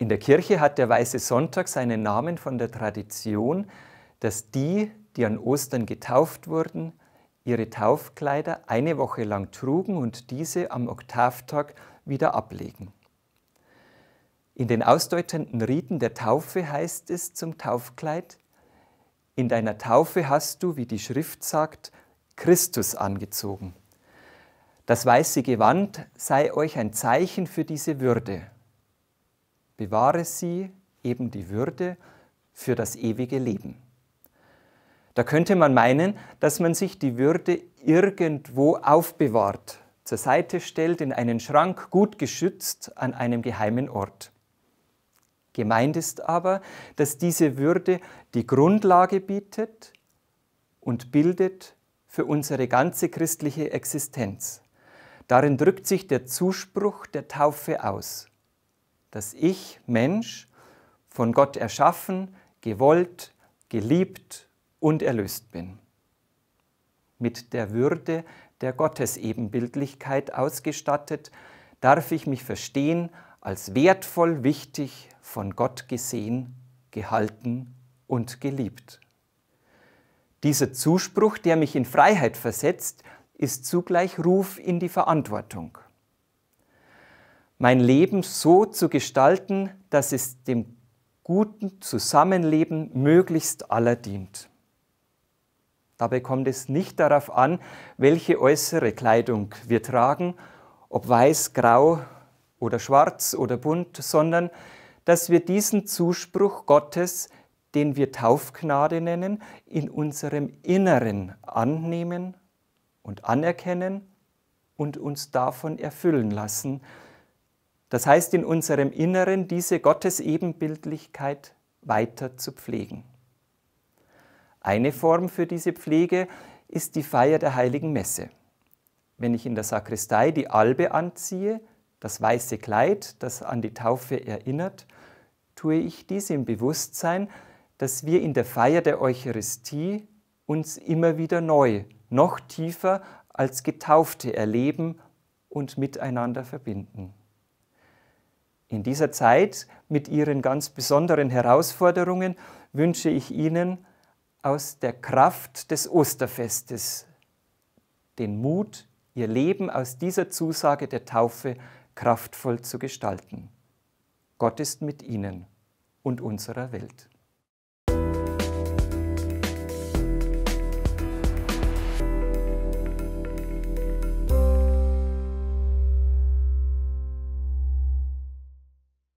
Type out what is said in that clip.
In der Kirche hat der Weiße Sonntag seinen Namen von der Tradition, dass die, die an Ostern getauft wurden, ihre Taufkleider eine Woche lang trugen und diese am Oktavtag wieder ablegen. In den ausdeutenden Riten der Taufe heißt es zum Taufkleid, in deiner Taufe hast du, wie die Schrift sagt, Christus angezogen. Das weiße Gewand sei euch ein Zeichen für diese Würde bewahre sie, eben die Würde, für das ewige Leben. Da könnte man meinen, dass man sich die Würde irgendwo aufbewahrt, zur Seite stellt, in einen Schrank gut geschützt an einem geheimen Ort. Gemeint ist aber, dass diese Würde die Grundlage bietet und bildet für unsere ganze christliche Existenz. Darin drückt sich der Zuspruch der Taufe aus dass ich, Mensch, von Gott erschaffen, gewollt, geliebt und erlöst bin. Mit der Würde der Gottesebenbildlichkeit ausgestattet, darf ich mich verstehen als wertvoll, wichtig, von Gott gesehen, gehalten und geliebt. Dieser Zuspruch, der mich in Freiheit versetzt, ist zugleich Ruf in die Verantwortung mein Leben so zu gestalten, dass es dem guten Zusammenleben möglichst aller dient. Dabei kommt es nicht darauf an, welche äußere Kleidung wir tragen, ob weiß, grau oder schwarz oder bunt, sondern dass wir diesen Zuspruch Gottes, den wir Taufgnade nennen, in unserem Inneren annehmen und anerkennen und uns davon erfüllen lassen, das heißt, in unserem Inneren diese Gottesebenbildlichkeit weiter zu pflegen. Eine Form für diese Pflege ist die Feier der heiligen Messe. Wenn ich in der Sakristei die Albe anziehe, das weiße Kleid, das an die Taufe erinnert, tue ich dies im Bewusstsein, dass wir in der Feier der Eucharistie uns immer wieder neu, noch tiefer als Getaufte erleben und miteinander verbinden. In dieser Zeit mit ihren ganz besonderen Herausforderungen wünsche ich Ihnen aus der Kraft des Osterfestes den Mut, Ihr Leben aus dieser Zusage der Taufe kraftvoll zu gestalten. Gott ist mit Ihnen und unserer Welt.